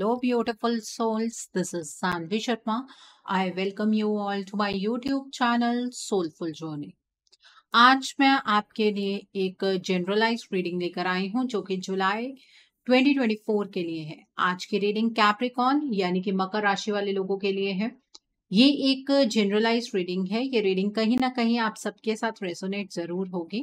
Hello beautiful souls this is Sanvi Sharma I welcome you all to my YouTube channel soulful journey आज मैं आपके लिए एक जनरलाइज रीडिंग लेकर आई हूं जो कि जुलाई 2024 के लिए है आज की रीडिंग कैप्रिकॉन यानी कि मकर राशि वाले लोगों के लिए है ये एक जनरलाइज रीडिंग है ये रीडिंग कहीं ना कहीं आप सबके साथ रेसोनेट जरूर होगी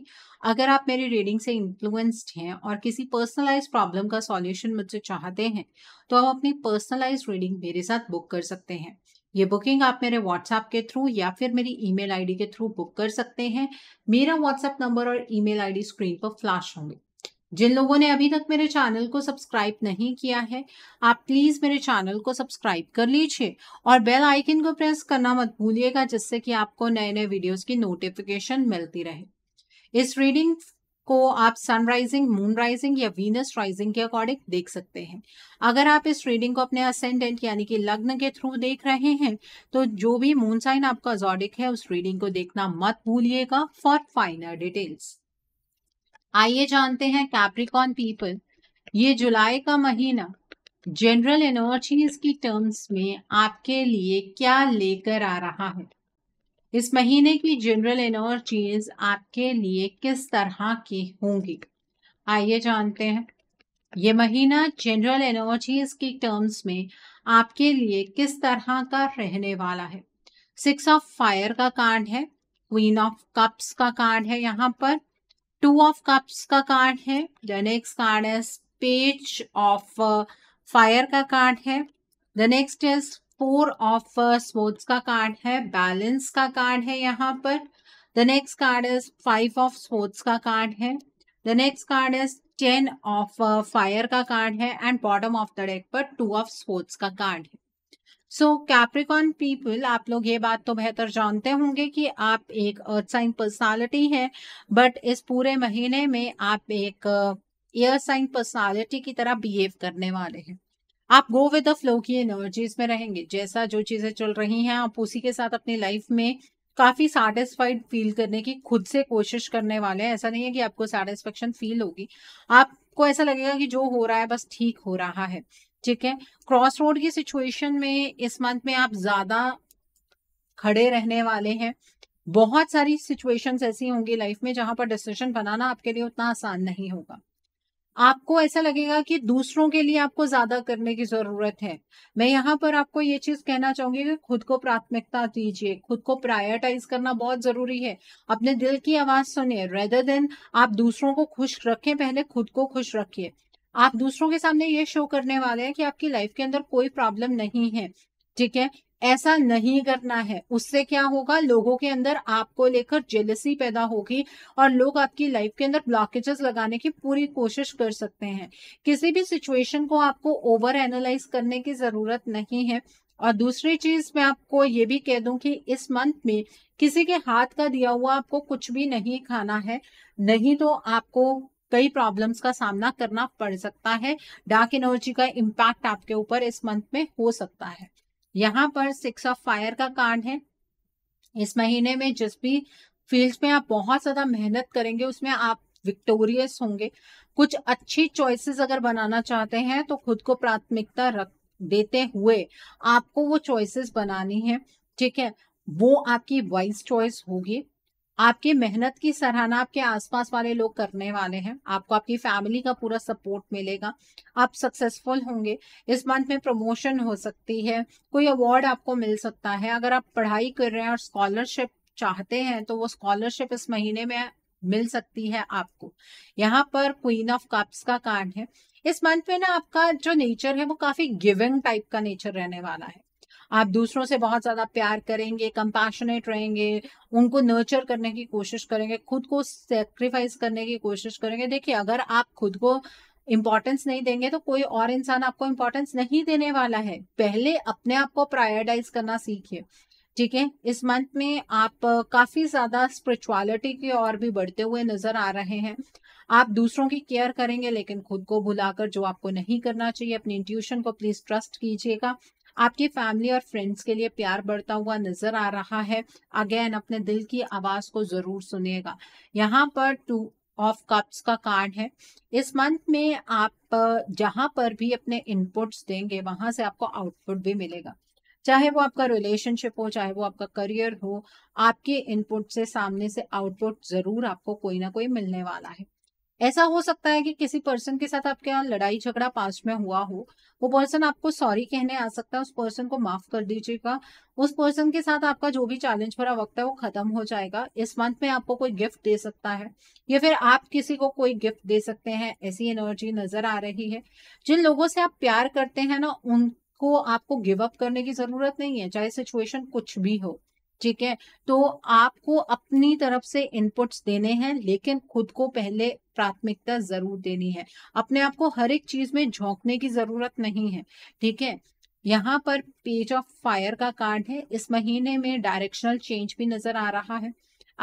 अगर आप मेरी रीडिंग से इन्फ्लुएंस्ड हैं और किसी पर्सनलाइज प्रॉब्लम का सॉल्यूशन मुझसे चाहते हैं तो आप अपनी पर्सनलाइज रीडिंग मेरे साथ बुक कर सकते हैं ये बुकिंग आप मेरे व्हाट्सएप के थ्रू या फिर मेरी ईमेल आईडी के थ्रू बुक कर सकते हैं मेरा व्हाट्सएप नंबर और ईमेल आईडी स्क्रीन पर फ्लैश होंगे जिन लोगों ने अभी तक मेरे चैनल को सब्सक्राइब नहीं किया है आप प्लीज मेरे चैनल को सब्सक्राइब कर लीजिए और बेल आइकन को प्रेस करना मत भूलिएगा जिससे कि आपको नए नए वीडियोस की नोटिफिकेशन मिलती रहे इस रीडिंग को आप सनराइजिंग मून राइजिंग या वीनस राइजिंग के अकॉर्डिंग देख सकते हैं अगर आप इस रीडिंग को अपने असेंडेंट यानी कि लग्न के थ्रू देख रहे हैं तो जो भी मून साइन आपका जॉडिक है उस रीडिंग को देखना मत भूलिएगा फॉर फाइनर डिटेल्स आइए जानते हैं कैप्रिकॉन पीपल ये जुलाई का महीना जनरल एनर्जीज की टर्म्स में आपके लिए क्या लेकर आ रहा है इस महीने की जनरल एनर्जीज आपके लिए किस तरह की होंगी आइए जानते हैं ये महीना जनरल एनर्जीज की टर्म्स में आपके लिए किस तरह का रहने वाला है सिक्स ऑफ फायर का कार्ड है क्वीन ऑफ कप्स का कार्ड है यहाँ पर टू ऑफ कप्स का कार्ड है द नेक्स्ट कार्ड है पेज ऑफ फायर का कार्ड है the next is four of sports का कार्ड है बैलेंस का कार्ड है यहाँ पर the next card is five of sports का कार्ड है the next card is ten of fire का कार्ड है and bottom of the deck पर टू ऑफ स्पोर्ट्स का कार्ड है सो कैप्रिकॉन पीपल आप लोग ये बात तो बेहतर जानते होंगे कि आप एक अर्थ साइन पर्सनालिटी है बट इस पूरे महीने में आप एक एयर साइन पर्सनालिटी की तरह बिहेव करने वाले हैं आप गो विद द फ्लो की एनर्जीज में रहेंगे जैसा जो चीजें चल रही हैं आप उसी के साथ अपनी लाइफ में काफी सेटिस्फाइड फील करने की खुद से कोशिश करने वाले हैं ऐसा नहीं है कि आपको सेटिस्फेक्शन फील होगी आपको ऐसा लगेगा कि जो हो रहा है बस ठीक हो रहा है ठीक है क्रॉस रोड की सिचुएशन में इस मंथ में आप ज्यादा खड़े रहने वाले हैं बहुत सारी सिचुएशंस ऐसी होंगी लाइफ में जहां पर डिसीजन बनाना आपके लिए उतना आसान नहीं होगा आपको ऐसा लगेगा कि दूसरों के लिए आपको ज्यादा करने की जरूरत है मैं यहाँ पर आपको ये चीज कहना चाहूंगी कि खुद को प्राथमिकता दीजिए खुद को प्रायोरिटाइज करना बहुत जरूरी है अपने दिल की आवाज सुनिए रेदर देन आप दूसरों को खुश रखें पहले खुद को खुश रखिए आप दूसरों के सामने ये शो करने वाले हैं कि आपकी लाइफ के अंदर कोई प्रॉब्लम नहीं है ठीक है ऐसा नहीं करना है उससे क्या होगा लोगों के अंदर आपको लेकर जेलसी पैदा होगी और लोग आपकी लाइफ के अंदर ब्लॉकेजेस लगाने की पूरी कोशिश कर सकते हैं किसी भी सिचुएशन को आपको ओवर एनालाइज करने की जरूरत नहीं है और दूसरी चीज मैं आपको ये भी कह दूं कि इस मंथ में किसी के हाथ का दिया हुआ आपको कुछ भी नहीं खाना है नहीं तो आपको कई प्रॉब्लम्स का सामना करना पड़ सकता है डार्क एनर्जी का इम्पैक्ट आपके ऊपर इस मंथ में हो सकता है यहाँ पर सिक्स ऑफ फायर का कार्ड है इस महीने में जिस भी फील्ड में आप बहुत ज्यादा मेहनत करेंगे उसमें आप विक्टोरियस होंगे कुछ अच्छी चॉइसेस अगर बनाना चाहते हैं तो खुद को प्राथमिकता रख देते हुए आपको वो चॉइसेस बनानी है ठीक है वो आपकी वाइज चॉइस होगी आपके मेहनत की सराहना आपके आसपास वाले लोग करने वाले हैं आपको आपकी फैमिली का पूरा सपोर्ट मिलेगा आप सक्सेसफुल होंगे इस मंथ में प्रमोशन हो सकती है कोई अवार्ड आपको मिल सकता है अगर आप पढ़ाई कर रहे हैं और स्कॉलरशिप चाहते हैं तो वो स्कॉलरशिप इस महीने में मिल सकती है आपको यहाँ पर क्वीन ऑफ कप्स का कार्ड है इस मंथ में ना आपका जो नेचर है वो काफी गिविंग टाइप का नेचर रहने वाला है आप दूसरों से बहुत ज्यादा प्यार करेंगे कंपैशनेट रहेंगे उनको नर्चर करने की कोशिश करेंगे खुद को सेक्रीफाइस करने की कोशिश करेंगे देखिए अगर आप खुद को इम्पोर्टेंस नहीं देंगे तो कोई और इंसान आपको इम्पोर्टेंस नहीं देने वाला है पहले अपने आप को प्रायोरिटाइज करना सीखिए ठीक है इस मंथ में आप काफी ज्यादा स्पिरिचुअलिटी की ओर भी बढ़ते हुए नजर आ रहे हैं आप दूसरों की केयर करेंगे लेकिन खुद को भुलाकर जो आपको नहीं करना चाहिए अपनी इंट्यूशन को प्लीज ट्रस्ट कीजिएगा आपकी फैमिली और फ्रेंड्स के लिए प्यार बढ़ता हुआ नजर आ रहा है अगेन अपने दिल की आवाज को जरूर सुनेगा यहाँ पर टू ऑफ कप्स का कार्ड है इस मंथ में आप जहां पर भी अपने इनपुट्स देंगे वहां से आपको आउटपुट भी मिलेगा चाहे वो आपका रिलेशनशिप हो चाहे वो आपका करियर हो आपके इनपुट से सामने से आउटपुट जरूर आपको कोई ना कोई मिलने वाला है ऐसा हो सकता है कि किसी पर्सन के साथ आपके यहाँ लड़ाई झगड़ा पास्ट में हुआ हो वो पर्सन आपको सॉरी कहने आ सकता है उस पर्सन को माफ कर दीजिएगा उस पर्सन के साथ आपका जो भी चैलेंज भरा वक्त है वो खत्म हो जाएगा इस मंथ में आपको कोई गिफ्ट दे सकता है या फिर आप किसी को कोई गिफ्ट दे सकते हैं ऐसी एनर्जी नजर आ रही है जिन लोगों से आप प्यार करते हैं ना उनको आपको गिव अप करने की जरूरत नहीं है चाहे सिचुएशन कुछ भी हो ठीक है तो आपको अपनी तरफ से इनपुट्स देने हैं लेकिन खुद को पहले प्राथमिकता जरूर देनी है अपने आप को हर एक चीज में झोंकने की जरूरत नहीं है ठीक है यहाँ पर पेज ऑफ फायर का कार्ड है इस महीने में डायरेक्शनल चेंज भी नजर आ रहा है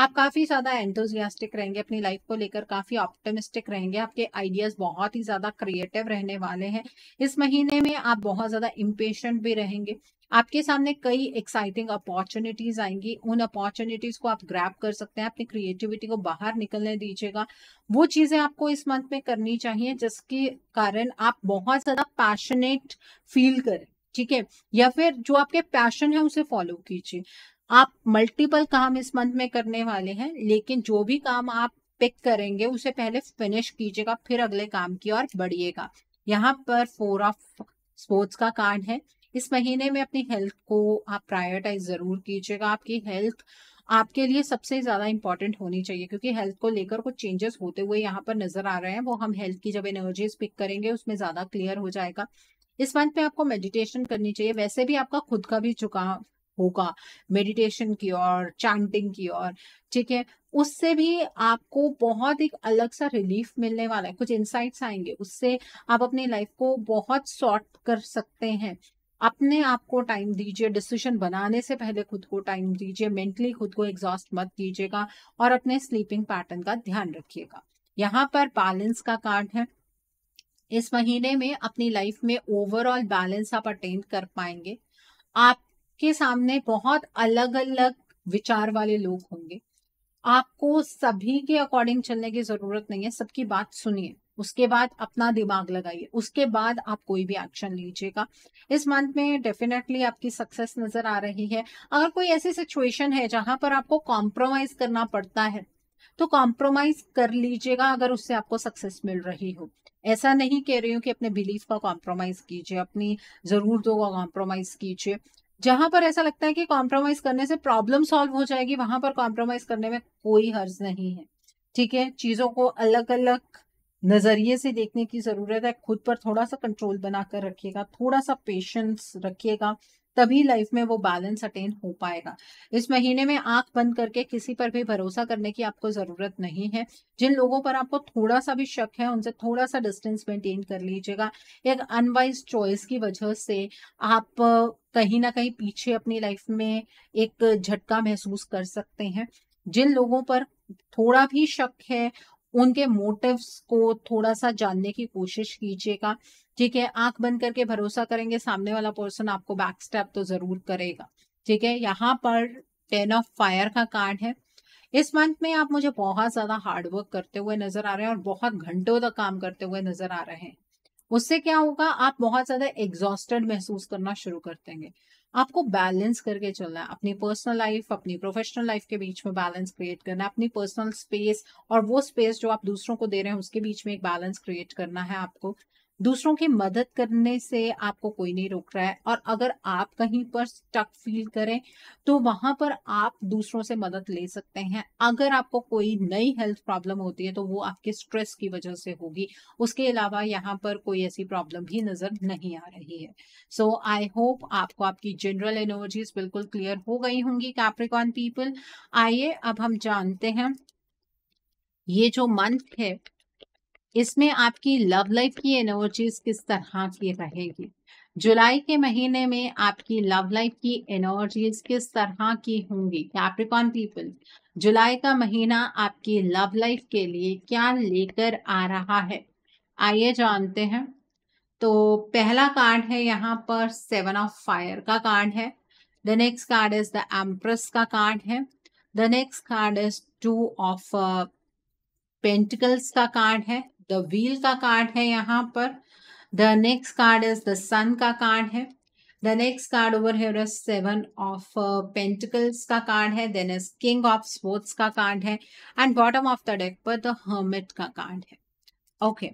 आप काफी ज्यादा एंथोजियास्टिक रहेंगे अपनी लाइफ को लेकर काफी ऑप्टिमिस्टिक रहेंगे आपके आइडियाज बहुत ही ज्यादा क्रिएटिव रहने वाले हैं इस महीने में आप बहुत ज्यादा इम्पेश भी रहेंगे आपके सामने कई एक्साइटिंग अपॉर्चुनिटीज आएंगी उन अपॉर्चुनिटीज को आप ग्रैप कर सकते हैं अपनी क्रिएटिविटी को बाहर निकलने दीजिएगा वो चीजें आपको इस मंथ में करनी चाहिए जिसके कारण आप बहुत ज्यादा पैशनेट फील करें ठीक है या फिर जो आपके पैशन है उसे फॉलो कीजिए आप मल्टीपल काम इस मंथ में करने वाले हैं लेकिन जो भी काम आप पिक करेंगे उसे पहले फिनिश कीजिएगा फिर अगले काम की ओर बढ़िएगा यहाँ पर फोर ऑफ स्पोर्ट्स का कार्ड है इस महीने में अपनी हेल्थ को आप प्रायोरिटाइज जरूर कीजिएगा आपकी हेल्थ आपके लिए सबसे ज्यादा इंपॉर्टेंट होनी चाहिए क्योंकि हेल्थ को लेकर कुछ चेंजेस होते हुए यहाँ पर नजर आ रहे हैं वो हम हेल्थ की जब एनर्जीज पिक करेंगे उसमें ज्यादा क्लियर हो जाएगा इस मंथ में आपको मेडिटेशन करनी चाहिए वैसे भी आपका खुद का भी झुकाव होगा मेडिटेशन की और चैंटिंग की और ठीक है उससे भी आपको बहुत एक अलग सा रिलीफ मिलने वाला है कुछ इंसाइट्स आएंगे उससे आप अपनी लाइफ को बहुत सॉर्ट कर सकते हैं अपने आप को टाइम दीजिए डिसीजन बनाने से पहले खुद को टाइम दीजिए मेंटली खुद को एग्जॉस्ट मत कीजिएगा और अपने स्लीपिंग पैटर्न का ध्यान रखिएगा यहाँ पर बैलेंस का कार्ड है इस महीने में अपनी लाइफ में ओवरऑल बैलेंस आप अटेन कर पाएंगे आपके सामने बहुत अलग अलग विचार वाले लोग होंगे आपको सभी के अकॉर्डिंग चलने की जरूरत नहीं है सबकी बात सुनिए उसके बाद अपना दिमाग लगाइए उसके बाद आप कोई भी एक्शन लीजिएगा इस मंथ में डेफिनेटली आपकी सक्सेस नजर आ रही है अगर कोई ऐसी सिचुएशन है जहां पर आपको कॉम्प्रोमाइज करना पड़ता है तो कॉम्प्रोमाइज कर लीजिएगा अगर उससे आपको सक्सेस मिल रही हो ऐसा नहीं कह रही हूँ कि अपने बिलीफ का कॉम्प्रोमाइज कीजिए अपनी जरूरतों का कॉम्प्रोमाइज कीजिए जहां पर ऐसा लगता है कि कॉम्प्रोमाइज करने से प्रॉब्लम सॉल्व हो जाएगी वहां पर कॉम्प्रोमाइज करने में कोई हर्ज नहीं है ठीक है चीजों को अलग अलग नज़रिए से देखने की ज़रूरत है खुद पर थोड़ा सा कंट्रोल बना कर रखिएगा थोड़ा सा पेशेंस रखिएगा तभी लाइफ में वो बैलेंस अटेन हो पाएगा इस महीने में आंख बंद करके किसी पर भी भरोसा करने की आपको ज़रूरत नहीं है जिन लोगों पर आपको थोड़ा सा भी शक है उनसे थोड़ा सा डिस्टेंस मेंटेन कर लीजिएगा एक अनवाइज चॉइस की वजह से आप कहीं ना कहीं पीछे अपनी लाइफ में एक झटका महसूस कर सकते हैं जिन लोगों पर थोड़ा भी शक है उनके मोटिव्स को थोड़ा सा जानने की कोशिश कीजिएगा ठीक है आंख बंद करके भरोसा करेंगे सामने वाला पर्सन आपको बैक स्टेप तो जरूर करेगा ठीक है यहाँ पर टेन ऑफ फायर का कार्ड है इस मंथ में आप मुझे बहुत ज्यादा हार्डवर्क करते हुए नजर आ रहे हैं और बहुत घंटों तक काम करते हुए नजर आ रहे हैं उससे क्या होगा आप बहुत ज्यादा एग्जॉस्टेड महसूस करना शुरू कर देंगे आपको बैलेंस करके चलना है अपनी पर्सनल लाइफ अपनी प्रोफेशनल लाइफ के बीच में बैलेंस क्रिएट करना है अपनी पर्सनल स्पेस और वो स्पेस जो आप दूसरों को दे रहे हैं उसके बीच में एक बैलेंस क्रिएट करना है आपको दूसरों की मदद करने से आपको कोई नहीं रोक रहा है और अगर आप कहीं पर स्टक फील करें तो वहां पर आप दूसरों से मदद ले सकते हैं अगर आपको कोई नई हेल्थ प्रॉब्लम होती है तो वो आपके स्ट्रेस की वजह से होगी उसके अलावा यहाँ पर कोई ऐसी प्रॉब्लम भी नजर नहीं आ रही है सो आई होप आपको आपकी जनरल एनर्जीज बिल्कुल क्लियर हो गई होंगी कैप्रिकॉन पीपल आइए अब हम जानते हैं ये जो मंथ है इसमें आपकी लव लाइफ की एनर्जीज किस तरह की रहेगी जुलाई के महीने में आपकी लव लाइफ की एनर्जीज किस तरह की होंगी कैप्रिकॉन पीपल जुलाई का महीना आपकी लव लाइफ के लिए क्या लेकर आ रहा है आइए जानते हैं तो पहला कार्ड है यहाँ पर सेवन ऑफ फायर का कार्ड है the next card is the empress का कार्ड है the next card is two of pentacles का कार्ड है द व्हील का कार्ड है यहाँ पर the next card is the sun का कार्ड है द नेक्स्ट कार्ड ओवर है सेवन ऑफ पेंटिकल्स का कार्ड है then is king of sports का कार्ड है and bottom of the deck पर द हर्मिट का कार्ड है ओके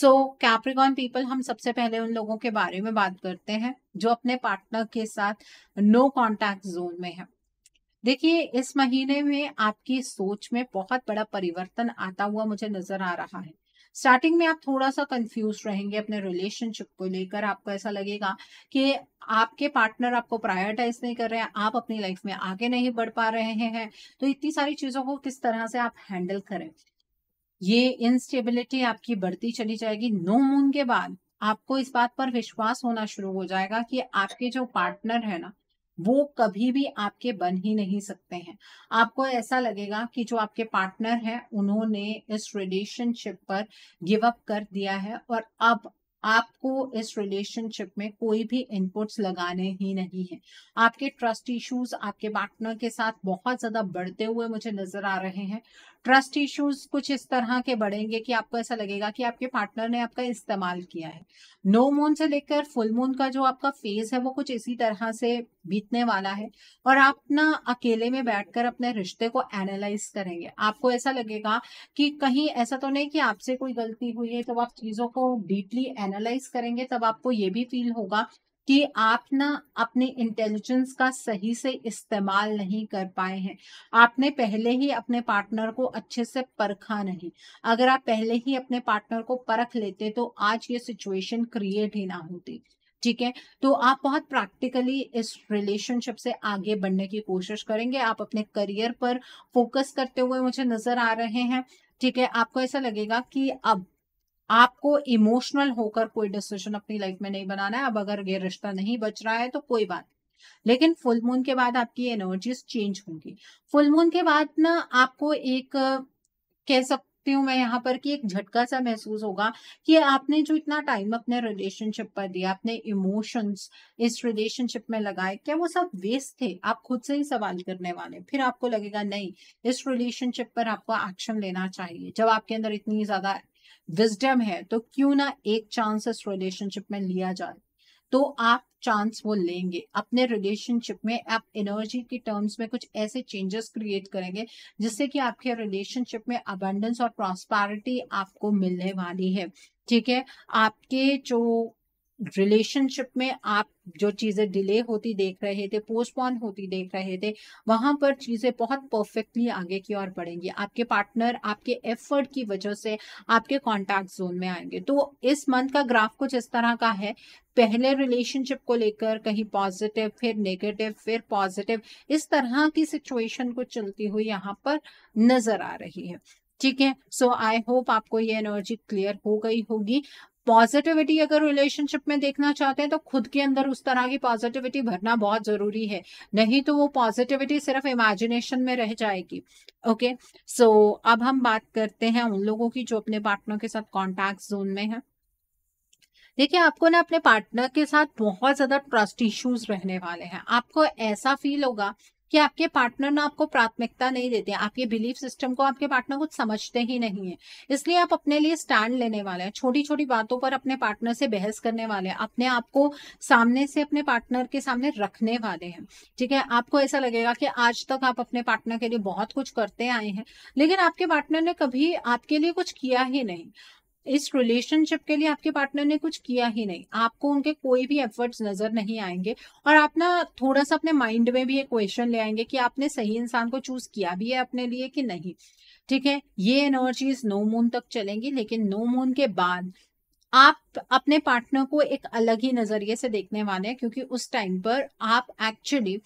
सो कैप्रिकॉन पीपल हम सबसे पहले उन लोगों के बारे में बात करते हैं जो अपने पार्टनर के साथ नो कॉन्टेक्ट जोन में है देखिए इस महीने में आपकी सोच में बहुत बड़ा परिवर्तन आता हुआ मुझे नजर आ रहा है स्टार्टिंग में आप थोड़ा सा कंफ्यूज रहेंगे अपने रिलेशनशिप को लेकर आपको ऐसा लगेगा कि आपके पार्टनर आपको प्रायोरिटाइज नहीं कर रहे हैं आप अपनी लाइफ में आगे नहीं बढ़ पा रहे हैं तो इतनी सारी चीजों को किस तरह से आप हैंडल करें ये इनस्टेबिलिटी आपकी बढ़ती चली जाएगी नो मून के बाद आपको इस बात पर विश्वास होना शुरू हो जाएगा कि आपके जो पार्टनर है ना वो कभी भी आपके बन ही नहीं सकते हैं आपको ऐसा लगेगा कि जो आपके पार्टनर हैं उन्होंने इस रिलेशनशिप पर गिव अप कर दिया है और अब आपको इस रिलेशनशिप में कोई भी इनपुट्स लगाने ही नहीं है आपके ट्रस्ट इश्यूज आपके पार्टनर के साथ बहुत ज्यादा बढ़ते हुए मुझे नजर आ रहे हैं ट्रस्ट इश्यूज कुछ इस तरह के बढ़ेंगे कि आपको ऐसा लगेगा कि आपके पार्टनर ने आपका इस्तेमाल किया है नो मून से लेकर फुल मून का जो आपका फेज है वो कुछ इसी तरह से बीतने वाला है और आप ना अकेले में बैठकर अपने रिश्ते को एनालाइज करेंगे आपको ऐसा लगेगा कि कहीं ऐसा तो नहीं कि आपसे कोई गलती हुई है तब तो आप चीजों को डीपली एनालाइज करेंगे तब आपको ये भी फील होगा कि आप ना अपने इंटेलिजेंस का सही से इस्तेमाल नहीं कर पाए हैं आपने पहले ही अपने पार्टनर को अच्छे से परखा नहीं अगर आप पहले ही अपने पार्टनर को परख लेते तो आज ये सिचुएशन क्रिएट ही ना होती ठीक है तो आप बहुत प्रैक्टिकली इस रिलेशनशिप से आगे बढ़ने की कोशिश करेंगे आप अपने करियर पर फोकस करते हुए मुझे नजर आ रहे हैं ठीक है आपको ऐसा लगेगा कि अब आपको इमोशनल होकर कोई डिसीजन अपनी लाइफ में नहीं बनाना है अब अगर ये रिश्ता नहीं बच रहा है तो कोई बात लेकिन फुल मून के बाद आपकी एनर्जीज चेंज होंगी फुल मून के बाद ना आपको एक कह सकते सकती हूँ मैं यहाँ पर कि एक झटका सा महसूस होगा कि आपने जो इतना टाइम अपने रिलेशनशिप पर दिया अपने इमोशंस इस रिलेशनशिप में लगाए क्या वो सब वेस्ट थे आप खुद से ही सवाल करने वाले फिर आपको लगेगा नहीं इस रिलेशनशिप पर आपको एक्शन लेना चाहिए जब आपके अंदर इतनी ज्यादा विजडम है तो क्यों ना एक चांस इस रिलेशनशिप में लिया जाए तो आप चांस वो लेंगे अपने रिलेशनशिप में आप एनर्जी के टर्म्स में कुछ ऐसे चेंजेस क्रिएट करेंगे जिससे कि आपके रिलेशनशिप में अबंडेंस और प्रॉस्पैरिटी आपको मिलने वाली है ठीक है आपके जो रिलेशनशिप में आप जो चीजें डिले होती देख रहे थे पोस्टपोन होती देख रहे थे वहां पर चीजें बहुत परफेक्टली आगे की ओर बढ़ेंगी आपके पार्टनर आपके एफर्ट की वजह से आपके कॉन्टेक्ट जोन में आएंगे तो इस मंथ का ग्राफ कुछ इस तरह का है पहले रिलेशनशिप को लेकर कहीं पॉजिटिव फिर नेगेटिव फिर पॉजिटिव इस तरह की सिचुएशन को चलती हुई यहाँ पर नजर आ रही है ठीक है सो आई होप आपको ये एनर्जी क्लियर हो गई होगी पॉजिटिविटी अगर रिलेशनशिप में देखना चाहते हैं तो खुद के अंदर उस तरह की पॉजिटिविटी भरना बहुत जरूरी है नहीं तो वो पॉजिटिविटी सिर्फ इमेजिनेशन में रह जाएगी ओके सो so, अब हम बात करते हैं उन लोगों की जो अपने पार्टनर के साथ कॉन्टैक्ट जोन में है देखिए आपको ना अपने पार्टनर के साथ बहुत ज्यादा ट्रस्ट इश्यूज रहने वाले हैं आपको ऐसा फील होगा कि आपके पार्टनर ना आपको प्राथमिकता नहीं देते आपके बिलीफ सिस्टम को आपके पार्टनर कुछ समझते ही नहीं है इसलिए आप अपने लिए स्टैंड लेने वाले हैं छोटी छोटी बातों पर अपने पार्टनर से बहस करने वाले हैं अपने आप को सामने से अपने पार्टनर के सामने रखने वाले हैं ठीक है आपको ऐसा लगेगा कि आज तक आप अपने पार्टनर के लिए बहुत कुछ करते आए हैं लेकिन आपके पार्टनर ने कभी आपके लिए कुछ किया ही नहीं इस रिलेशनशिप के लिए आपके पार्टनर ने कुछ किया ही नहीं आपको उनके कोई भी एफर्ट्स नजर नहीं आएंगे और आप ना थोड़ा सा अपने माइंड में भी ये क्वेश्चन ले आएंगे कि आपने सही इंसान को चूज किया भी है अपने लिए कि नहीं ठीक है ये एनर्जीज नो मून तक चलेंगी लेकिन नो मून के बाद आप अपने पार्टनर को एक अलग ही नजरिए से देखने वाले हैं क्योंकि उस टाइम पर आप एक्चुअली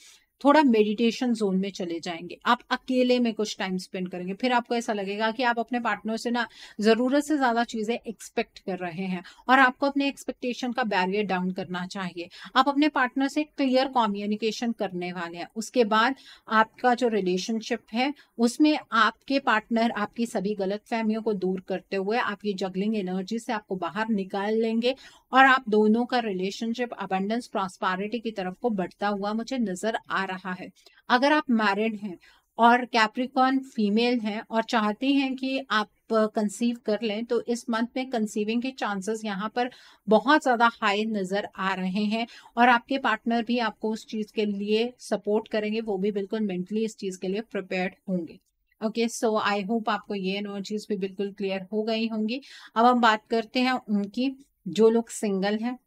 थोड़ा मेडिटेशन जोन में चले जाएंगे आप अकेले में कुछ टाइम स्पेंड करेंगे फिर आपको ऐसा लगेगा कि आप अपने पार्टनर से ना ज़रूरत से ज़्यादा चीज़ें एक्सपेक्ट कर रहे हैं और आपको अपने एक्सपेक्टेशन का बैरियर डाउन करना चाहिए आप अपने पार्टनर से क्लियर कॉम्युनिकेशन करने वाले हैं उसके बाद आपका जो रिलेशनशिप है उसमें आपके पार्टनर आपकी सभी गलत फहमियों को दूर करते हुए आपकी जगलिंग एनर्जी से आपको बाहर निकाल लेंगे और आप दोनों का रिलेशनशिप अबेंडेंस प्रॉस्पारिटी की तरफ को बढ़ता हुआ मुझे नजर आ रहा है अगर आप मैरिड हैं और कैप्रिकॉन फीमेल हैं और चाहते हैं कि आप कंसीव कर लें तो इस मंथ में कंसीविंग के चांसेस यहाँ पर बहुत ज़्यादा हाई नज़र आ रहे हैं और आपके पार्टनर भी आपको उस चीज़ के लिए सपोर्ट करेंगे वो भी बिल्कुल मेंटली इस चीज़ के लिए प्रिपेयर्ड होंगे ओके सो आई होप आपको ये एनर्जीज भी बिल्कुल क्लियर हो गई होंगी अब हम बात करते हैं उनकी जो लोग सिंगल हैं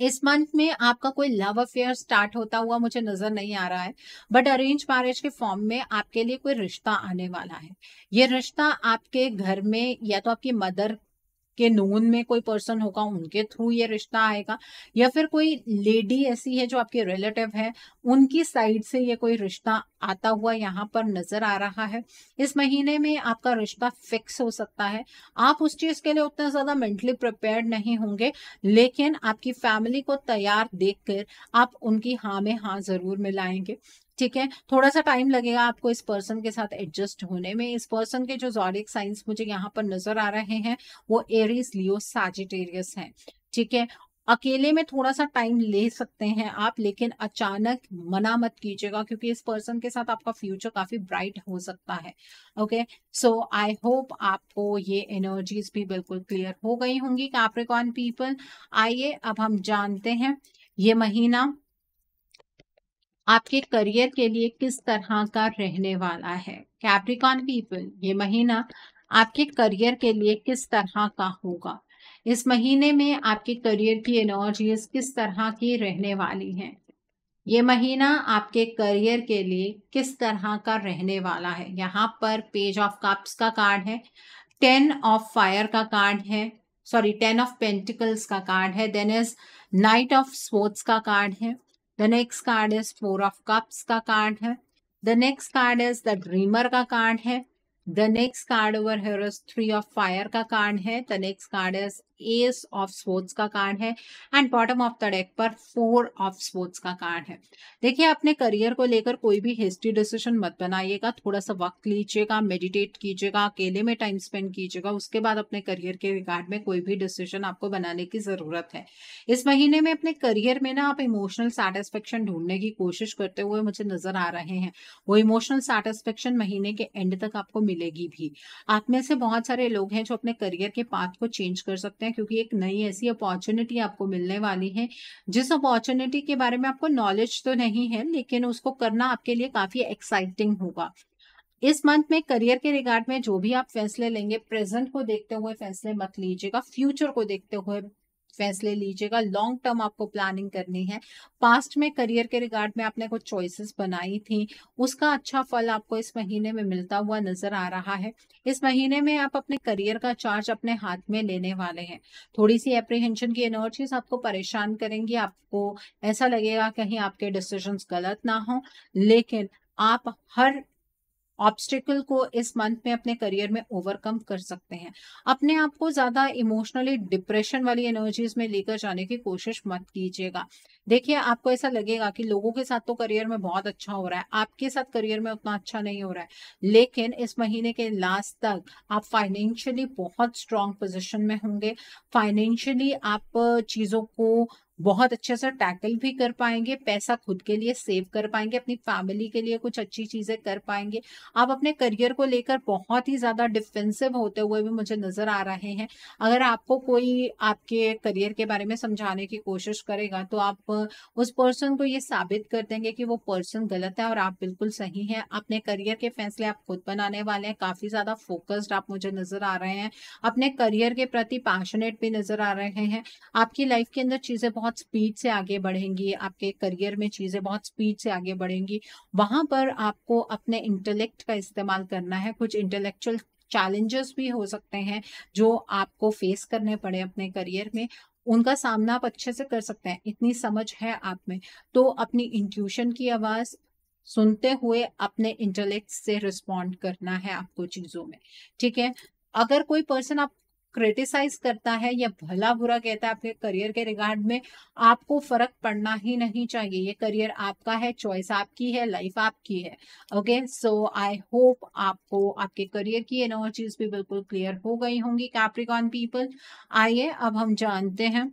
इस मंथ में आपका कोई लव अफेयर स्टार्ट होता हुआ मुझे नजर नहीं आ रहा है बट अरेंज मैरिज के फॉर्म में आपके लिए कोई रिश्ता आने वाला है ये रिश्ता आपके घर में या तो आपकी मदर के नून में कोई पर्सन होगा उनके थ्रू ये रिश्ता आएगा या फिर कोई लेडी ऐसी है जो आपके रिलेटिव है उनकी साइड से ये कोई रिश्ता आता हुआ यहाँ पर नजर आ रहा है इस महीने में आपका रिश्ता फिक्स हो सकता है आप उस चीज के लिए उतना ज्यादा मेंटली प्रिपेयर नहीं होंगे लेकिन आपकी फैमिली को तैयार देखकर आप उनकी हाँ में हाँ जरूर मिलाएंगे ठीक है थोड़ा सा टाइम लगेगा आपको इस पर्सन के साथ एडजस्ट होने में इस पर्सन के जो जॉडिक साइंस मुझे यहाँ पर नजर आ रहे हैं वो एरिस लियो साजिटेरियस है ठीक है अकेले में थोड़ा सा टाइम ले सकते हैं आप लेकिन अचानक मना मत कीजिएगा क्योंकि इस पर्सन के साथ आपका फ्यूचर काफी ब्राइट हो सकता है ओके सो आई होप आपको ये एनर्जीज भी बिल्कुल क्लियर हो गई होंगी कैप्रिकॉन पीपल आइए अब हम जानते हैं ये महीना आपके करियर के लिए किस तरह का रहने वाला है कैप्रिकॉन पीपल ये महीना आपके करियर के लिए किस तरह का होगा इस महीने में आपके करियर की एनर्जीज किस तरह की रहने वाली हैं ये महीना आपके करियर के लिए किस तरह का रहने वाला है यहाँ पर पेज ऑफ कप्स का कार्ड है टेन ऑफ फायर का कार्ड है सॉरी टेन ऑफ पेंटिकल्स का कार्ड है then is knight of sports का कार्ड है the next card is four of cups का कार्ड है the next card is the dreamer का कार्ड है the next card over here is three of fire का card है the next card is ace of sports का card है and bottom of the deck पर four of sports का card है देखिए अपने करियर को लेकर कोई भी हिस्ट्री डिसीजन मत बनाइएगा थोड़ा सा वक्त लीजिएगा मेडिटेट कीजिएगा अकेले में टाइम स्पेंड कीजिएगा उसके बाद अपने करियर के रिगार्ड में कोई भी डिसीजन आपको बनाने की जरूरत है इस महीने में अपने करियर में ना आप इमोशनल सेटिस्फेक्शन ढूंढने की कोशिश करते हुए मुझे नजर आ रहे हैं वो इमोशनल सेटिस्फेक्शन महीने के एंड तक आपको मिलेगी भी आप में से बहुत सारे लोग हैं जो अपने करियर के पाथ को चेंज कर सकते सकते हैं क्योंकि एक नई ऐसी अपॉर्चुनिटी आपको मिलने वाली है जिस अपॉर्चुनिटी के बारे में आपको नॉलेज तो नहीं है लेकिन उसको करना आपके लिए काफी एक्साइटिंग होगा इस मंथ में करियर के रिगार्ड में जो भी आप फैसले लेंगे प्रेजेंट को देखते हुए फैसले मत लीजिएगा फ्यूचर को देखते हुए फैसले लीजिएगा लॉन्ग टर्म आपको प्लानिंग करनी है पास्ट में करियर के रिगार्ड में आपने कुछ चॉइसेस बनाई थी उसका अच्छा फल आपको इस महीने में मिलता हुआ नजर आ रहा है इस महीने में आप अपने करियर का चार्ज अपने हाथ में लेने वाले हैं थोड़ी सी एप्रीहेंशन की एनर्जीज आपको परेशान करेंगी आपको ऐसा लगेगा कहीं आपके डिसीजन गलत ना हो लेकिन आप हर ऑब्स्टिकल को इस मंथ में अपने करियर में ओवरकम कर सकते हैं अपने आप को ज्यादा इमोशनली डिप्रेशन वाली एनर्जीज में लेकर जाने की कोशिश मत कीजिएगा देखिए आपको ऐसा लगेगा कि लोगों के साथ तो करियर में बहुत अच्छा हो रहा है आपके साथ करियर में उतना अच्छा नहीं हो रहा है लेकिन इस महीने के लास्ट तक आप फाइनेंशियली बहुत स्ट्रांग पोजिशन में होंगे फाइनेंशियली आप चीजों को बहुत अच्छे से टैकल भी कर पाएंगे पैसा खुद के लिए सेव कर पाएंगे अपनी फैमिली के लिए कुछ अच्छी चीजें कर पाएंगे आप अपने करियर को लेकर बहुत ही ज्यादा डिफेंसिव होते हुए भी मुझे नजर आ रहे हैं अगर आपको कोई आपके करियर के बारे में समझाने की कोशिश करेगा तो आप उस पर्सन को ये साबित कर देंगे कि वो पर्सन गलत है और आप बिल्कुल सही है अपने करियर के फैसले आप खुद बनाने वाले हैं काफी ज्यादा फोकस्ड आप मुझे नजर आ रहे हैं अपने करियर के प्रति पैशनेट भी नजर आ रहे हैं आपकी लाइफ के अंदर चीजें बहुत बहुत स्पीड से आगे बढ़ेंगी आपके करियर में चीज़ें बहुत स्पीड से आगे बढ़ेंगी वहां पर आपको अपने इंटेलेक्ट का इस्तेमाल करना है कुछ इंटेलेक्चुअल चैलेंजेस भी हो सकते हैं जो आपको फेस करने पड़े अपने करियर में उनका सामना आप अच्छे से कर सकते हैं इतनी समझ है आप में तो अपनी इंट्यूशन की आवाज़ सुनते हुए अपने इंटेलेक्ट से रिस्पॉन्ड करना है आपको चीज़ों में ठीक है अगर कोई पर्सन आप क्रिटिसाइज करता है या भला बुरा कहता है आपके करियर के रिगार्ड में आपको फर्क पड़ना ही नहीं चाहिए ये करियर आपका है चॉइस आपकी है लाइफ आपकी है ओके सो आई होप आपको आपके करियर की एनर्जीज भी बिल्कुल क्लियर हो गई होंगी कैप्रिकॉन पीपल आइए अब हम जानते हैं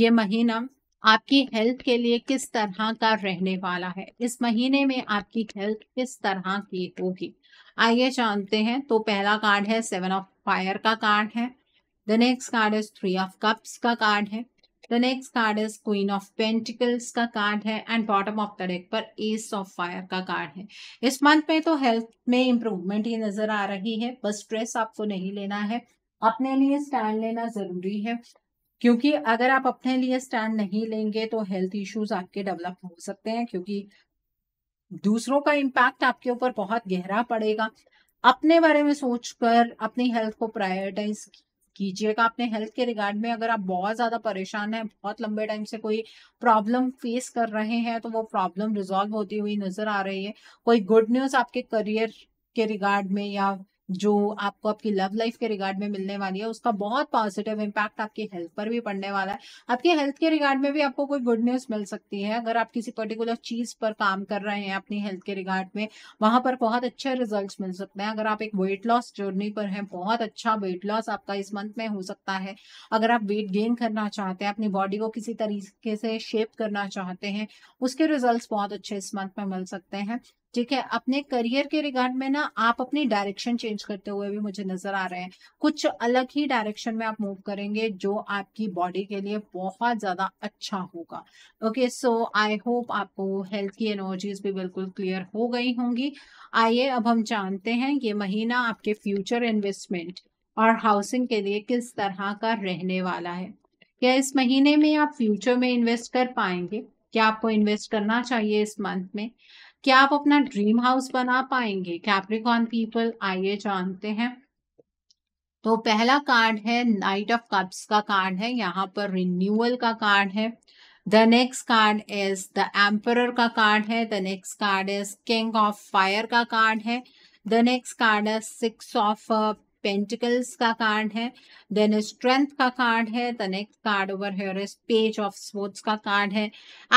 ये महीना आपकी हेल्थ के लिए किस तरह का रहने वाला है इस महीने में आपकी हेल्थ किस तरह की होगी आइए जानते हैं तो पहला कार्ड है सेवन ऑफ फायर का कार्ड है the next card is three of cups का कार्ड है the next card is queen of pentacles का कार्ड है and bottom of the deck पर एस ऑफ फायर का कार्ड है इस मंथ में तो हेल्थ में इम्प्रूवमेंट ही नजर आ रही है बस स्ट्रेस आपको नहीं लेना है अपने लिए स्टैंड लेना जरूरी है क्योंकि अगर आप अपने लिए स्टैंड नहीं लेंगे तो हेल्थ इश्यूज आपके डेवलप हो सकते हैं क्योंकि दूसरों का इम्पैक्ट आपके ऊपर बहुत गहरा पड़ेगा अपने बारे में सोचकर अपनी हेल्थ को प्रायोरिटाइज कीजिएगा अपने हेल्थ के रिगार्ड में अगर आप बहुत ज़्यादा परेशान हैं बहुत लंबे टाइम से कोई प्रॉब्लम फेस कर रहे हैं तो वो प्रॉब्लम रिजॉल्व होती हुई नजर आ रही है कोई गुड न्यूज़ आपके करियर के रिगार्ड में या जो आपको आपकी लव लाइफ के रिगार्ड में मिलने वाली है उसका बहुत पॉजिटिव इम्पैक्ट आपकी हेल्थ पर भी पड़ने वाला है आपके हेल्थ के रिगार्ड में भी आपको कोई गुड न्यूज मिल सकती है अगर आप किसी पर्टिकुलर चीज पर काम कर रहे हैं अपनी हेल्थ के रिगार्ड में वहां पर बहुत अच्छे रिजल्ट मिल सकते हैं अगर आप एक वेट लॉस जर्नी पर है बहुत अच्छा वेट लॉस आपका इस मंथ में हो सकता है अगर आप वेट गेन करना चाहते हैं अपनी बॉडी को किसी तरीके से शेप करना चाहते हैं उसके रिजल्ट बहुत अच्छे इस मंथ में मिल सकते हैं ठीक है अपने करियर के रिगार्ड में ना आप अपनी डायरेक्शन चेंज करते हुए भी मुझे नजर आ रहे हैं कुछ अलग ही डायरेक्शन में आप मूव करेंगे जो आपकी बॉडी के लिए बहुत ज्यादा अच्छा होगा ओके सो आई होप आपको हेल्थ की एनर्जीज भी बिल्कुल क्लियर हो गई होंगी आइए अब हम जानते हैं ये महीना आपके फ्यूचर इन्वेस्टमेंट और हाउसिंग के लिए किस तरह का रहने वाला है क्या इस महीने में आप फ्यूचर में इन्वेस्ट कर पाएंगे क्या आपको इन्वेस्ट करना चाहिए इस मंथ में क्या आप अपना ड्रीम हाउस बना पाएंगे कैप्रिकॉन पीपल आइए जानते हैं तो पहला कार्ड है नाइट ऑफ कप्स का कार्ड है यहाँ पर रिन्यूअल का कार्ड है the next card is the emperor का कार्ड है the next card is king of fire का कार्ड है the next card is six of pentacles का कार्ड है देन स्ट्रेंथ का कार्ड है the next card over here is page of sports का card है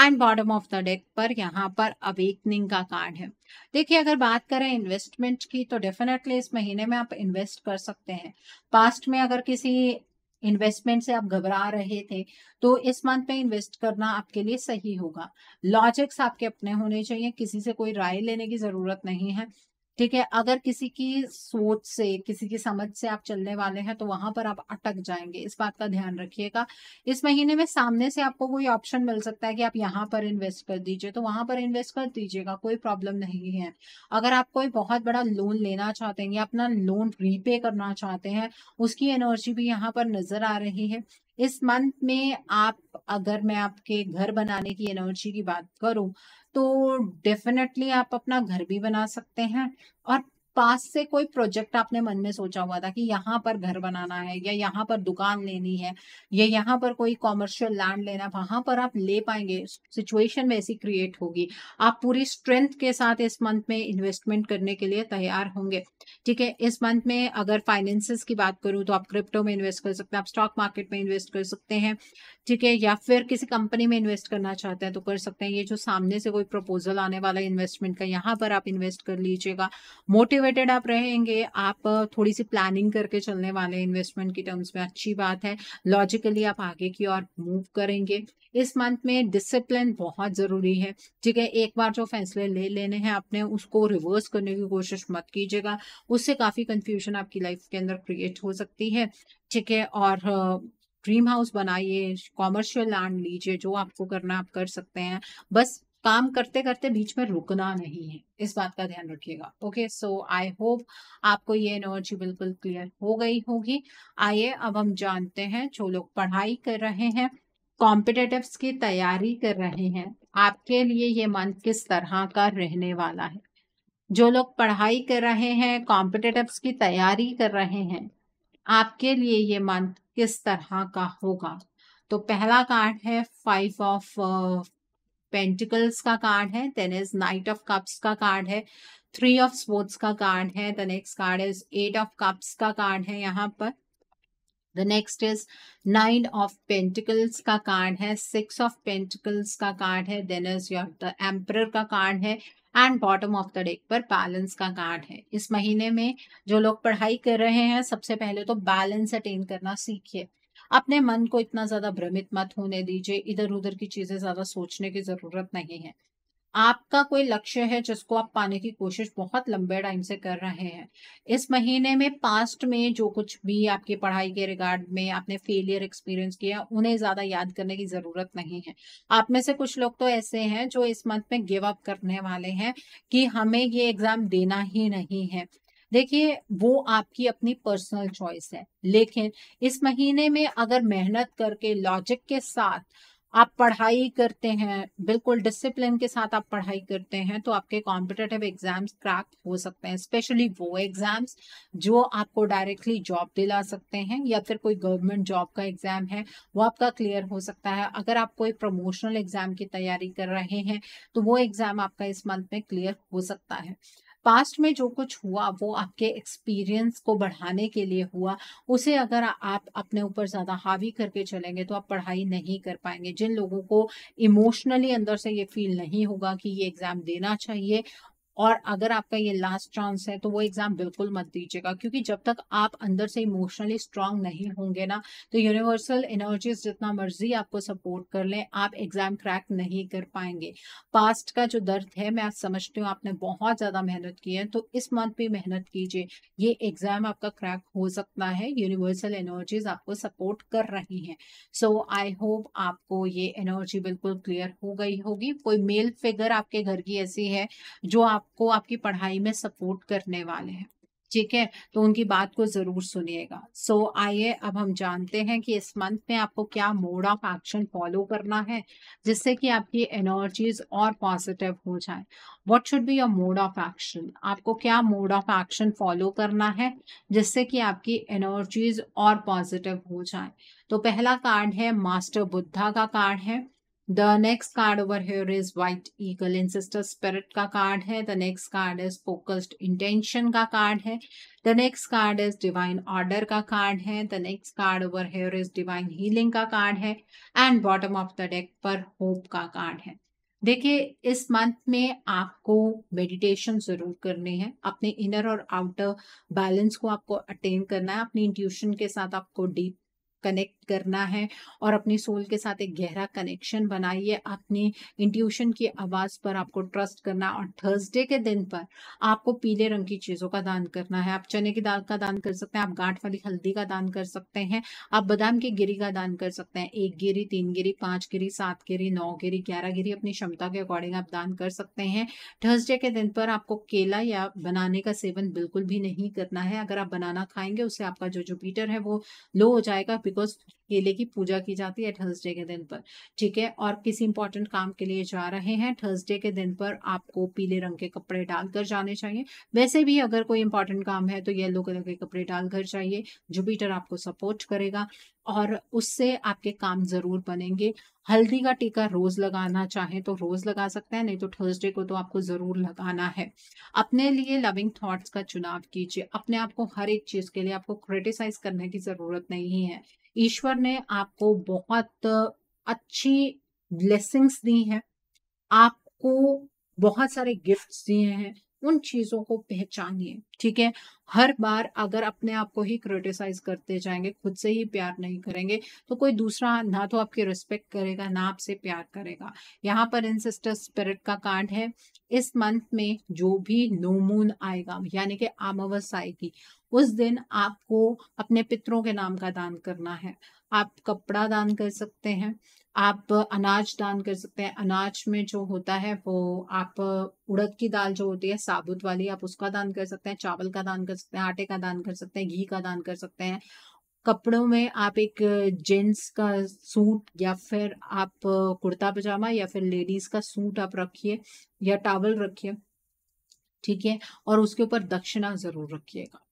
and bottom of the deck पर यहाँ पर अवेकनिंग का कार्ड है देखिए अगर बात करें इन्वेस्टमेंट की तो डेफिनेटली इस महीने में आप इन्वेस्ट कर सकते हैं पास्ट में अगर किसी इन्वेस्टमेंट से आप घबरा रहे थे तो इस मंथ में इन्वेस्ट करना आपके लिए सही होगा लॉजिक्स आपके अपने होने चाहिए किसी से कोई राय लेने की जरूरत नहीं है ठीक है अगर किसी की सोच से किसी की समझ से आप चलने वाले हैं तो वहां पर आप अटक जाएंगे इस बात का ध्यान रखिएगा इस महीने में सामने से आपको कोई ऑप्शन मिल सकता है कि आप यहाँ पर इन्वेस्ट कर दीजिए तो वहां पर इन्वेस्ट कर दीजिएगा कोई प्रॉब्लम नहीं है अगर आप कोई बहुत बड़ा लोन लेना चाहते हैं या अपना लोन रीपे करना चाहते हैं उसकी एनर्जी भी यहाँ पर नजर आ रही है इस मंथ में आप अगर मैं आपके घर बनाने की एनर्जी की बात करूं तो डेफिनेटली आप अपना घर भी बना सकते हैं और पास से कोई प्रोजेक्ट आपने मन में सोचा हुआ था कि यहाँ पर घर बनाना है या यहाँ पर दुकान लेनी है या यहाँ पर कोई कॉमर्शियल लैंड लेना वहां पर आप ले पाएंगे सिचुएशन वैसी क्रिएट होगी आप पूरी स्ट्रेंथ के साथ इस मंथ में इन्वेस्टमेंट करने के लिए तैयार होंगे ठीक है इस मंथ में अगर फाइनेंसिस की बात करूँ तो आप क्रिप्टो में इन्वेस्ट कर सकते हैं आप स्टॉक मार्केट में इन्वेस्ट कर सकते हैं ठीक है या फिर किसी कंपनी में इन्वेस्ट करना चाहते हैं तो कर सकते हैं ये जो सामने से कोई प्रपोजल आने वाला इन्वेस्टमेंट का यहाँ पर आप इन्वेस्ट कर लीजिएगा मोटिव मोटिवेटेड आप रहेंगे आप थोड़ी सी प्लानिंग करके चलने वाले इन्वेस्टमेंट की टर्म्स में अच्छी बात है लॉजिकली आप आगे की ओर मूव करेंगे इस मंथ में डिसिप्लिन बहुत ज़रूरी है ठीक है एक बार जो फैसले ले लेने हैं आपने उसको रिवर्स करने की कोशिश मत कीजिएगा उससे काफ़ी कंफ्यूजन आपकी लाइफ के अंदर क्रिएट हो सकती है ठीक है और ड्रीम हाउस बनाइए कॉमर्शियल लैंड लीजिए जो आपको करना आप कर सकते हैं बस काम करते करते बीच में रुकना नहीं है इस बात का ध्यान रखिएगा ओके सो आई होप आपको ये एनर्जी बिल्कुल क्लियर हो गई होगी आइए अब हम जानते हैं जो लोग पढ़ाई कर रहे हैं कॉम्पिटेटिव की तैयारी कर रहे हैं आपके लिए ये मंथ किस तरह का रहने वाला है जो लोग पढ़ाई कर रहे हैं कॉम्पिटेटिव की तैयारी कर रहे हैं आपके लिए ये मंथ किस तरह का होगा तो पहला कार्ड है फाइव ऑफ पेंटिकल्स का कार्ड है then is knight of cups का कार्ड है थ्री ऑफ स्पोर्ट्स का कार्ड है the next card is eight of cups का कार्ड है यहाँ पर the next is nine of pentacles का कार्ड है सिक्स ऑफ पेंटिकल्स का कार्ड है then is your the emperor का कार्ड है and bottom of the deck पर बैलेंस का कार्ड है इस महीने में जो लोग पढ़ाई कर रहे हैं सबसे पहले तो बैलेंस अटेन करना सीखिए अपने मन को इतना ज्यादा भ्रमित मत होने दीजिए इधर उधर की चीजें ज्यादा सोचने की जरूरत नहीं है आपका कोई लक्ष्य है जिसको आप पाने की कोशिश बहुत लंबे टाइम से कर रहे हैं इस महीने में पास्ट में जो कुछ भी आपकी पढ़ाई के रिगार्ड में आपने फेलियर एक्सपीरियंस किया उन्हें ज्यादा याद करने की जरूरत नहीं है आप में से कुछ लोग तो ऐसे हैं जो इस मंथ में गिव अप करने वाले हैं कि हमें ये एग्जाम देना ही नहीं है देखिए वो आपकी अपनी पर्सनल चॉइस है लेकिन इस महीने में अगर मेहनत करके लॉजिक के साथ आप पढ़ाई करते हैं बिल्कुल डिसिप्लिन के साथ आप पढ़ाई करते हैं तो आपके कॉम्पिटेटिव एग्जाम्स क्रैक हो सकते हैं स्पेशली वो एग्जाम्स जो आपको डायरेक्टली जॉब दिला सकते हैं या फिर कोई गवर्नमेंट जॉब का एग्जाम है वो आपका क्लियर हो सकता है अगर आप कोई प्रमोशनल एग्जाम की तैयारी कर रहे हैं तो वो एग्जाम आपका इस मंथ में क्लियर हो सकता है पास्ट में जो कुछ हुआ वो आपके एक्सपीरियंस को बढ़ाने के लिए हुआ उसे अगर आप अपने ऊपर ज़्यादा हावी करके चलेंगे तो आप पढ़ाई नहीं कर पाएंगे जिन लोगों को इमोशनली अंदर से ये फील नहीं होगा कि ये एग्ज़ाम देना चाहिए और अगर आपका ये लास्ट चांस है तो वो एग्जाम बिल्कुल मत दीजिएगा क्योंकि जब तक आप अंदर से इमोशनली स्ट्रांग नहीं होंगे ना तो यूनिवर्सल एनर्जीज जितना मर्जी आपको सपोर्ट कर लें आप एग्जाम क्रैक नहीं कर पाएंगे पास्ट का जो दर्द है मैं आज समझती हूँ आपने बहुत ज्यादा मेहनत की है तो इस मंथ भी मेहनत कीजिए ये एग्जाम आपका क्रैक हो सकता है यूनिवर्सल एनर्जीज आपको सपोर्ट कर रही है सो आई होप आपको ये एनर्जी बिल्कुल क्लियर हो गई होगी कोई मेल फिगर आपके घर की ऐसी है जो आप आपको आपकी पढ़ाई में सपोर्ट करने वाले हैं ठीक है तो उनकी बात को जरूर सुनिएगा सो so, आइए अब हम जानते हैं कि इस मंथ में आपको क्या मोड ऑफ एक्शन फॉलो करना है जिससे कि आपकी एनर्जीज और पॉजिटिव हो जाए what should be your mode of action आपको क्या मोड ऑफ एक्शन फॉलो करना है जिससे कि आपकी एनर्जीज और पॉजिटिव हो जाए तो पहला कार्ड है मास्टर बुद्धा का कार्ड है the next card over here is white eagle ancestor spirit का कार्ड है the next card is focused intention का कार्ड है the next card is divine order का कार्ड है the next card over here is divine healing का card है and bottom of the deck पर hope का कार्ड है देखिए इस मंथ में आपको मेडिटेशन जरूर करनी है अपने इनर और आउटर बैलेंस को आपको अटेन करना है अपनी इंट्यूशन के साथ आपको डीप कनेक्ट करना है और अपनी सोल के साथ एक गहरा कनेक्शन बनाइए अपनी इंट्यूशन की आवाज़ पर आपको ट्रस्ट करना और थर्सडे के दिन पर आपको पीले रंग की चीज़ों का दान करना है आप चने की दाल का दान कर सकते हैं आप गांठ वाली हल्दी का दान कर सकते हैं आप बादाम की गिरी का दान कर सकते हैं एक गिरी तीन गिरी पाँच गिरी सात गिरी नौ गिरी ग्यारह गिरी अपनी क्षमता के अकॉर्डिंग आप दान कर सकते हैं थर्सडे के दिन पर आपको केला या बनाने का सेवन बिल्कुल भी नहीं करना है अगर आप बनाना खाएंगे उससे आपका जो जुपीटर है वो लो हो जाएगा बिकॉज केले की पूजा की जाती है थर्सडे के दिन पर ठीक है और किसी इंपॉर्टेंट काम के लिए जा रहे हैं थर्सडे के दिन पर आपको पीले रंग के कपड़े डालकर जाने चाहिए वैसे भी अगर कोई इंपॉर्टेंट काम है तो येलो कलर के कपड़े डालकर चाहिए जुपिटर आपको सपोर्ट करेगा और उससे आपके काम जरूर बनेंगे हल्दी का टीका रोज लगाना चाहे तो रोज लगा सकते हैं नहीं तो थर्सडे को तो आपको जरूर लगाना है अपने लिए लविंग थॉट्स का चुनाव कीजिए अपने आप को हर एक चीज के लिए आपको क्रिटिसाइज करने की जरूरत नहीं है ईश्वर ने आपको बहुत अच्छी ब्लेसिंग्स दी है आपको बहुत सारे गिफ्ट्स दिए हैं उन चीजों को पहचानिए ठीक है हर बार अगर अपने आप को ही क्रिटिसाइज करते जाएंगे खुद से ही प्यार नहीं करेंगे तो कोई दूसरा ना तो आपकी रिस्पेक्ट करेगा ना आपसे प्यार करेगा यहाँ पर इंसिस्टर स्पिरिट का कार्ड है इस मंथ में जो भी नो मून आएगा यानी कि अमावस आएगी उस दिन आपको अपने पितरों के नाम का दान करना है आप कपड़ा दान कर सकते हैं आप अनाज दान कर सकते हैं अनाज में जो होता है वो आप उड़द की दाल जो होती है साबुत वाली आप उसका दान कर सकते हैं चावल का दान कर सकते हैं आटे का दान कर सकते हैं घी का दान कर सकते हैं कपड़ों में आप एक जेंट्स का सूट या फिर आप कुर्ता पजामा या फिर लेडीज का सूट आप रखिए या टावल रखिए ठीक है और उसके ऊपर दक्षिणा जरूर रखिएगा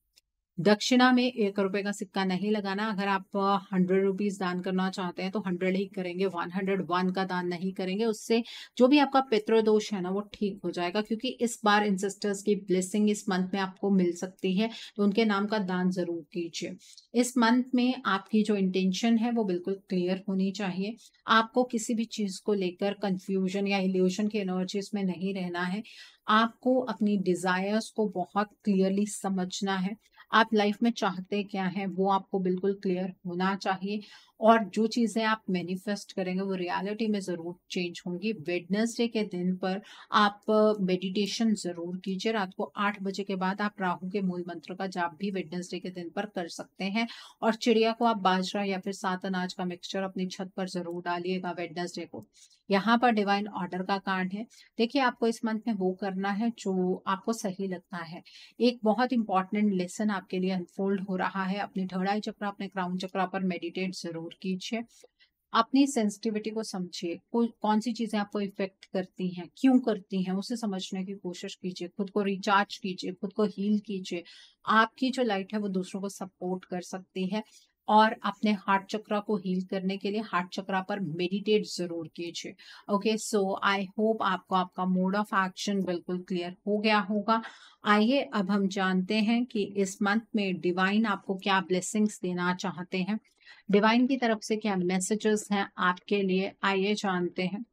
दक्षिणा में एक रुपए का सिक्का नहीं लगाना अगर आप हंड्रेड रुपीज दान करना चाहते हैं तो हंड्रेड ही करेंगे वन हंड्रेड वन का दान नहीं करेंगे उससे जो भी आपका पितृदोष है ना वो ठीक हो जाएगा क्योंकि इस बार इंसेस्टर्स की ब्लेसिंग इस मंथ में आपको मिल सकती है तो उनके नाम का दान जरूर कीजिए इस मंथ में आपकी जो इंटेंशन है वो बिल्कुल क्लियर होनी चाहिए आपको किसी भी चीज को लेकर कंफ्यूजन या इल्यूशन की एनर्जीज में नहीं रहना है आपको अपनी डिजायर्स को बहुत क्लियरली समझना है आप लाइफ में चाहते क्या है वो आपको बिल्कुल क्लियर होना चाहिए और जो चीज़ें आप मैनिफेस्ट करेंगे वो रियलिटी में ज़रूर चेंज होंगी वेडनेसडे के दिन पर आप मेडिटेशन uh, ज़रूर कीजिए रात को आठ बजे के बाद आप राहु के मूल मंत्र का जाप भी वेडनेसडे के दिन पर कर सकते हैं और चिड़िया को आप बाजरा या फिर सात अनाज का मिक्सचर अपनी छत पर ज़रूर डालिएगा वेडनेसडे को यहाँ पर डिवाइन ऑर्डर का कांड है देखिए आपको इस मंथ में वो करना है जो आपको सही लगता है एक बहुत इंपॉर्टेंट लेसन आपके लिए अनफोल्ड हो रहा है अपनी ढड़ाई चक्र अपने क्राउन चक्र पर मेडिटेट जरूर एक्सप्लोर कीजिए अपनी सेंसिटिविटी को समझिए कौन सी चीजें आपको इफेक्ट करती हैं क्यों करती हैं उसे समझने की कोशिश कीजिए खुद को रिचार्ज कीजिए खुद को हील कीजिए आपकी जो लाइट है वो दूसरों को सपोर्ट कर सकती है और अपने हार्ट चक्रा को हील करने के लिए हार्ट चक्रा पर मेडिटेट जरूर कीजिए ओके सो आई होप आपको आपका मोड ऑफ एक्शन बिल्कुल क्लियर हो गया होगा आइए अब हम जानते हैं कि इस मंथ में डिवाइन आपको क्या ब्लेसिंग्स देना चाहते हैं डिवाइन की तरफ से क्या मैसेजेस हैं आपके लिए आइए जानते हैं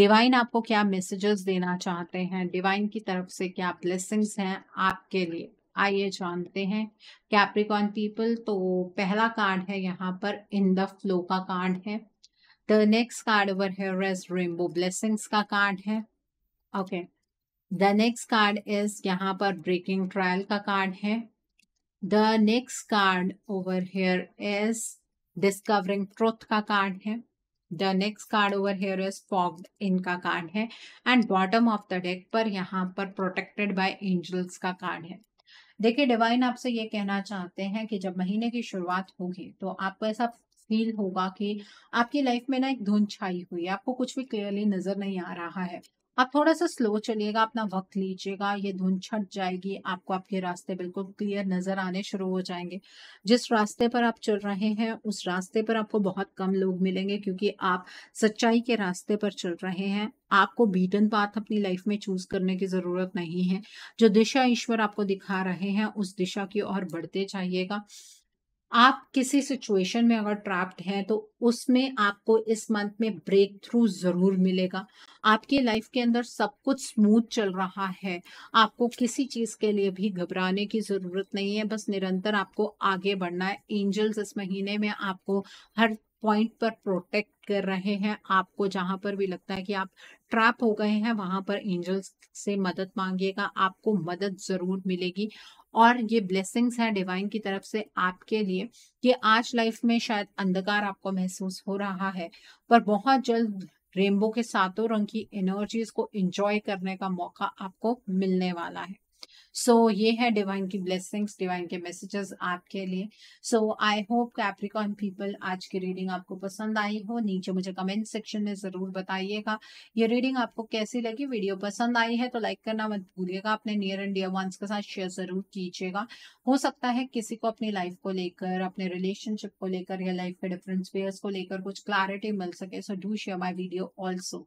डिवाइन आपको क्या मैसेजेस देना चाहते हैं डिवाइन की तरफ से क्या ब्लेसिंग्स हैं आपके लिए आइए जानते हैं कैप्रिकॉन पीपल तो पहला कार्ड है यहाँ पर इन द फ्लो का कार्ड है the next card over here is rainbow blessings का कार्ड है okay the next card is यहाँ पर ब्रेकिंग ट्रायल का कार्ड है the next card over here is discovering truth का कार्ड है the next card over here is fogged इनका card है and bottom of the deck पर यहाँ पर प्रोटेक्टेड बाय एंजल्स का कार्ड है देखिए डिवाइन आपसे ये कहना चाहते हैं कि जब महीने की शुरुआत होगी तो आपको ऐसा फील होगा कि आपकी लाइफ में ना एक धुंध छाई हुई है आपको कुछ भी क्लियरली नजर नहीं आ रहा है आप थोड़ा सा स्लो चलिएगा अपना वक्त लीजिएगा ये धुन छट जाएगी आपको आपके रास्ते बिल्कुल क्लियर नजर आने शुरू हो जाएंगे जिस रास्ते पर आप चल रहे हैं उस रास्ते पर आपको बहुत कम लोग मिलेंगे क्योंकि आप सच्चाई के रास्ते पर चल रहे हैं आपको बीटन पाथ अपनी लाइफ में चूज करने की जरूरत नहीं है जो दिशा ईश्वर आपको दिखा रहे हैं उस दिशा की ओर बढ़ते जाइएगा आप किसी सिचुएशन में अगर ट्रैप्ड हैं तो उसमें आपको इस मंथ में ब्रेक थ्रू ज़रूर मिलेगा आपकी लाइफ के अंदर सब कुछ स्मूथ चल रहा है आपको किसी चीज़ के लिए भी घबराने की ज़रूरत नहीं है बस निरंतर आपको आगे बढ़ना है एंजल्स इस महीने में आपको हर पॉइंट पर प्रोटेक्ट कर रहे हैं आपको जहां पर भी लगता है कि आप ट्रैप हो गए हैं वहां पर एंजल्स से मदद मांगिएगा आपको मदद जरूर मिलेगी और ये ब्लेसिंग्स हैं डिवाइन की तरफ से आपके लिए कि आज लाइफ में शायद अंधकार आपको महसूस हो रहा है पर बहुत जल्द रेनबो के सातों रंग की एनर्जीज को एंजॉय करने का मौका आपको मिलने वाला है सो so, ये है डिवाइन की ब्लेसिंग्स डिवाइन के मैसेजेस आपके लिए so I hope Capricorn people आज की रीडिंग आपको पसंद आई हो नीचे मुझे कमेंट सेक्शन में जरूर बताइएगा ये रीडिंग आपको कैसी लगी वीडियो पसंद आई है तो लाइक करना मत भूलिएगा अपने नियर एंड डियर वंस के साथ शेयर जरूर कीजिएगा हो सकता है किसी को अपनी लाइफ को लेकर अपने रिलेशनशिप को लेकर या लाइफ के डिफरेंट पेयर्स को लेकर कुछ क्लैरिटी मिल सके so do share my video also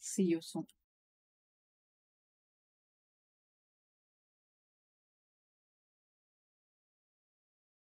See you soon.